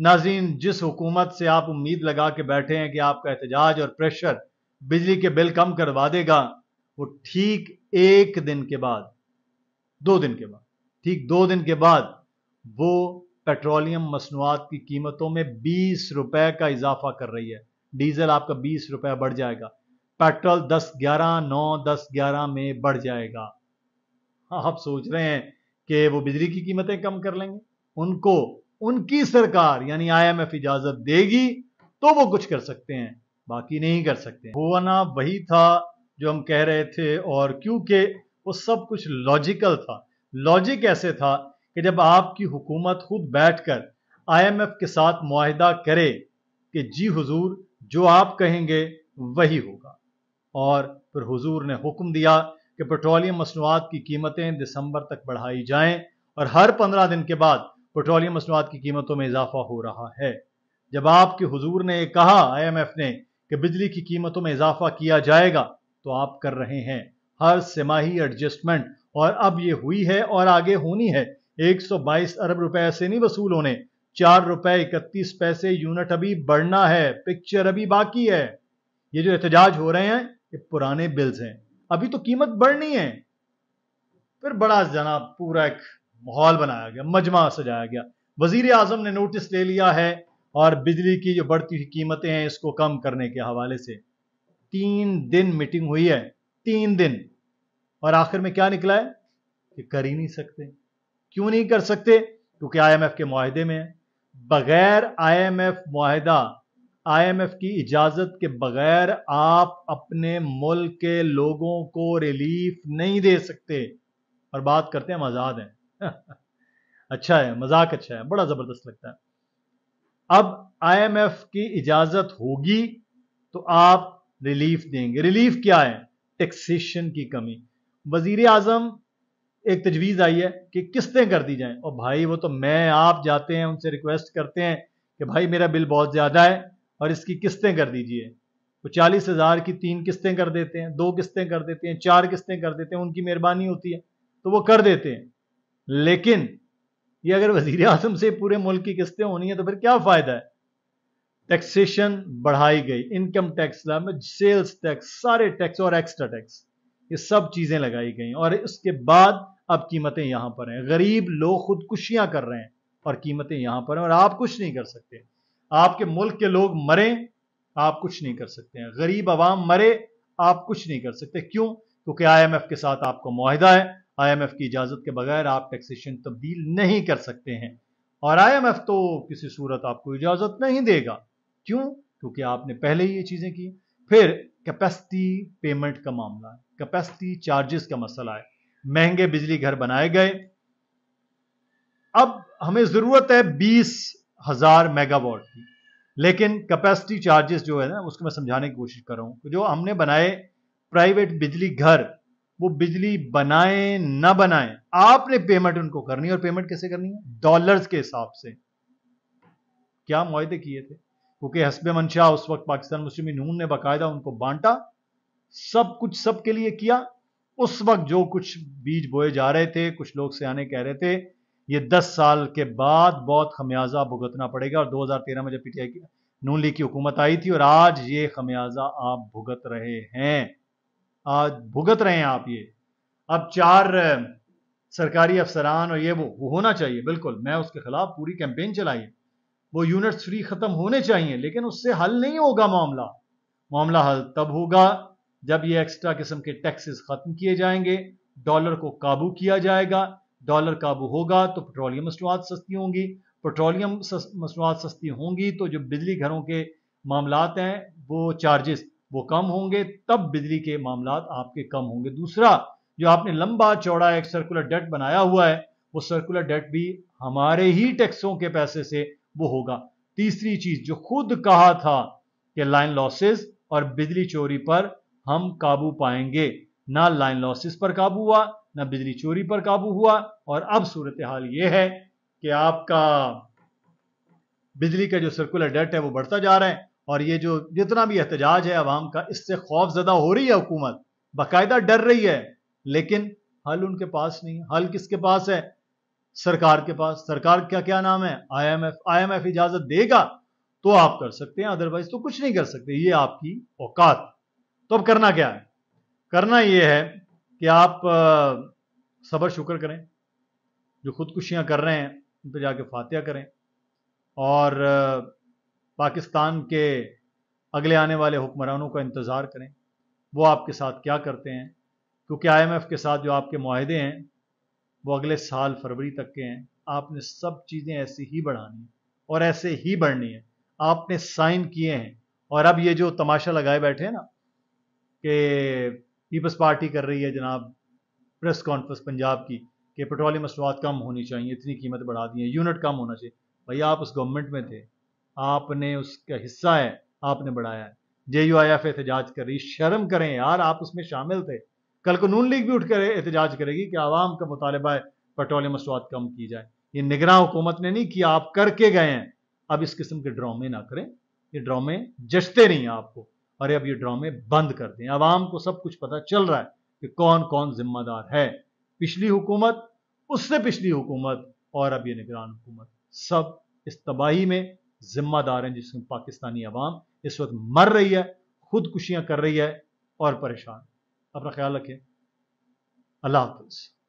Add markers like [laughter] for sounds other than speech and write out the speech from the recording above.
नाजीन जिस हुकूमत से आप उम्मीद लगा के बैठे हैं कि आपका एहतजाज और प्रेशर बिजली के बिल कम करवा देगा वो ठीक एक दिन के बाद दो दिन के बाद ठीक दो दिन के बाद वो पेट्रोलियम मसनूआत की कीमतों में बीस रुपए का इजाफा कर रही है डीजल आपका बीस रुपए बढ़ जाएगा पेट्रोल दस ग्यारह नौ दस ग्यारह में बढ़ जाएगा हाँ, आप सोच रहे हैं कि वो बिजली की कीमतें कम कर लेंगे उनको उनकी सरकार यानी आईएमएफ इजाजत देगी तो वो कुछ कर सकते हैं बाकी नहीं कर सकते होना वही था जो हम कह रहे थे और क्योंकि वो सब कुछ लॉजिकल था लॉजिक ऐसे था कि जब आपकी हुकूमत खुद बैठकर आईएमएफ के साथ माहिदा करे कि जी हुजूर जो आप कहेंगे वही होगा और फिर हुजूर ने हुक्म दिया कि पेट्रोलियम मसनूआत की कीमतें दिसंबर तक बढ़ाई जाएं और हर पंद्रह दिन के बाद पेट्रोलियम मसनवाद की कीमतों में इजाफा हो रहा है जब आपके हुजूर ने कहा आईएमएफ ने कि बिजली की कीमतों में इजाफा किया जाएगा तो आप कर रहे हैं हर सिमाही एडजस्टमेंट और अब ये हुई है और आगे होनी है 122 अरब रुपए से नहीं वसूल होने चार रुपए इकतीस पैसे यूनिट अभी बढ़ना है पिक्चर अभी बाकी है ये जो एहतजाज हो रहे हैं ये पुराने बिल्स हैं अभी तो कीमत बढ़नी है फिर बड़ा जनाब पूरा एक माहौल बनाया गया मजमा सजाया गया वजीर आजम ने नोटिस ले लिया है और बिजली की जो बढ़ती हुई कीमतें हैं इसको कम करने के हवाले से तीन दिन मीटिंग हुई है तीन दिन और आखिर में क्या निकला है कि कर ही नहीं सकते क्यों नहीं कर सकते क्योंकि आईएमएफ के माहदे में है बगैर आईएमएफ माहदा आईएमएफ की इजाजत के बगैर आप अपने मुल्क के लोगों को रिलीफ नहीं दे सकते और बात करते हैं हम आजाद हैं [laughs] अच्छा है मजाक अच्छा है बड़ा जबरदस्त लगता है अब आईएमएफ की इजाजत होगी तो आप रिलीफ देंगे रिलीफ क्या है टैक्सेशन की कमी वजीर आजम एक तजवीज आई है कि किस्तें कर दी जाएं और भाई वो तो मैं आप जाते हैं उनसे रिक्वेस्ट करते हैं कि भाई मेरा बिल बहुत ज्यादा है और इसकी किस्तें कर दीजिए वो तो चालीस हजार की तीन किस्तें कर देते हैं दो किस्तें कर देते हैं चार किस्तें कर देते हैं उनकी मेहरबानी होती है तो वो कर देते हैं लेकिन ये अगर वजीर आजम से पूरे मुल्क की किस्तें होनी है तो फिर क्या फायदा है टैक्सेशन बढ़ाई गई इनकम टैक्स सेल्स टैक्स सारे टैक्स और एक्स्ट्रा टैक्स ये सब चीजें लगाई गई और उसके बाद अब कीमतें यहां पर हैं गरीब लोग खुदकुशियां कर रहे हैं और कीमतें यहां पर हैं और आप कुछ नहीं कर सकते आपके मुल्क के लोग मरे आप कुछ नहीं कर सकते हैं गरीब आवाम मरे आप कुछ नहीं कर सकते क्यों क्योंकि आईएमएफ के साथ आपको माहिदा है आईएमएफ की इजाज़त के बगैर आप टैक्सेशन तब्दील नहीं कर सकते हैं और आईएमएफ तो किसी सूरत आपको इजाज़त नहीं देगा क्यों क्योंकि आपने पहले ही ये चीज़ें की फिर कैपेसिटी पेमेंट का मामला है कैपेसिटी चार्जेस का मसला है महंगे बिजली घर बनाए गए अब हमें ज़रूरत है बीस हज़ार मेगावाट की लेकिन कैपेसिटी चार्जेस जो है ना उसको मैं समझाने की कोशिश कर रहा हूं जो हमने बनाए प्राइवेट बिजली घर वो बिजली बनाए ना बनाए आपने पेमेंट उनको करनी है और पेमेंट कैसे करनी है डॉलर्स के हिसाब से क्या माहे किए थे क्योंकि हसब मंशा उस वक्त पाकिस्तान मुस्लिम नून ने बाकायदा उनको बांटा सब कुछ सबके लिए किया उस वक्त जो कुछ बीज बोए जा रहे थे कुछ लोग सियाने कह रहे थे ये दस साल के बाद बहुत खमियाजा भुगतना पड़ेगा और 2013 में जब पीटीआई की नून लीग की हुकूमत आई थी और आज ये खमियाजा आप भुगत रहे हैं भुगत रहे हैं आप ये अब चार सरकारी अफसरान और ये वो वो होना चाहिए बिल्कुल मैं उसके खिलाफ पूरी कैंपेन चलाई वो यूनिट्स फ्री ख़त्म होने चाहिए लेकिन उससे हल नहीं होगा मामला मामला हल तब होगा जब ये एक्स्ट्रा किस्म के टैक्सेस ख़त्म किए जाएंगे डॉलर को काबू किया जाएगा डॉलर काबू होगा तो पेट्रोलियम मसनूआत सस्ती होंगी पेट्रोलियम मसनूआत सस्ती होंगी तो जो बिजली घरों के मामला हैं वो चार्जेस वो कम होंगे तब बिजली के मामला आपके कम होंगे दूसरा जो आपने लंबा चौड़ा एक सर्कुलर डेट बनाया हुआ है वो सर्कुलर डेट भी हमारे ही टैक्सों के पैसे से वो होगा तीसरी चीज जो खुद कहा था कि लाइन लॉसेस और बिजली चोरी पर हम काबू पाएंगे ना लाइन लॉसेस पर काबू हुआ ना बिजली चोरी पर काबू हुआ और अब सूरत हाल यह है कि आपका बिजली का जो सर्कुलर डेट है वो बढ़ता जा रहा है और ये जो जितना भी एहतजाज है आवाम का इससे खौफ ज़दा हो रही है हुकूमत बाकायदा डर रही है लेकिन हल उनके पास नहीं है हल किसके पास है सरकार के पास सरकार का क्या नाम है आई एम एफ इजाजत देगा तो आप कर सकते हैं अदरवाइज तो कुछ नहीं कर सकते ये आपकी औकात तो अब करना क्या है करना यह है कि आप सबर शुक्र करें जो खुदकुशियां कर रहे हैं उन पर जाके फातिया करें और पाकिस्तान के अगले आने वाले हुक्मरानों का इंतज़ार करें वो आपके साथ क्या करते हैं क्योंकि आईएमएफ के साथ जो आपके माहदे हैं वो अगले साल फरवरी तक के हैं आपने सब चीज़ें ऐसी ही बढ़ानी हैं और ऐसे ही बढ़नी है आपने साइन किए हैं और अब ये जो तमाशा लगाए बैठे हैं ना कि पीपल्स पार्टी कर रही है जनाब प्रेस कॉन्फ्रेंस पंजाब की कि पेट्रोलियम असवाद कम होनी चाहिए इतनी कीमत बढ़ा दी है यूनिट कम होना चाहिए भैया आप उस गवर्नमेंट में थे आपने उसका हिस्सा है आपने बढ़ाया है जे यू आई एफ एहतजाज कर रही शर्म करें यार आप उसमें शामिल थे कल को नून लीग भी उठ कर एहतजाज करेगी कि आवाम का मुतालबा है पेट्रोलियम मसवाद कम की जाए ये निगरान हुकूमत ने नहीं किया आप करके गए हैं अब इस किस्म के ड्रामे ना करें ये ड्रामे जचते नहीं आपको अरे अब ये ड्रामे बंद कर दें आवाम को सब कुछ पता चल रहा है कि कौन कौन जिम्मेदार है पिछली हुकूमत उससे पिछली हुकूमत और अब ये निगरान हुकूमत सब इस तबाही में जिम्मेदार हैं जिसमें पाकिस्तानी अवाम इस वक्त मर रही है खुदकुशियां कर रही है और परेशान अपना ख्याल रखें अल्लाह हाफिज़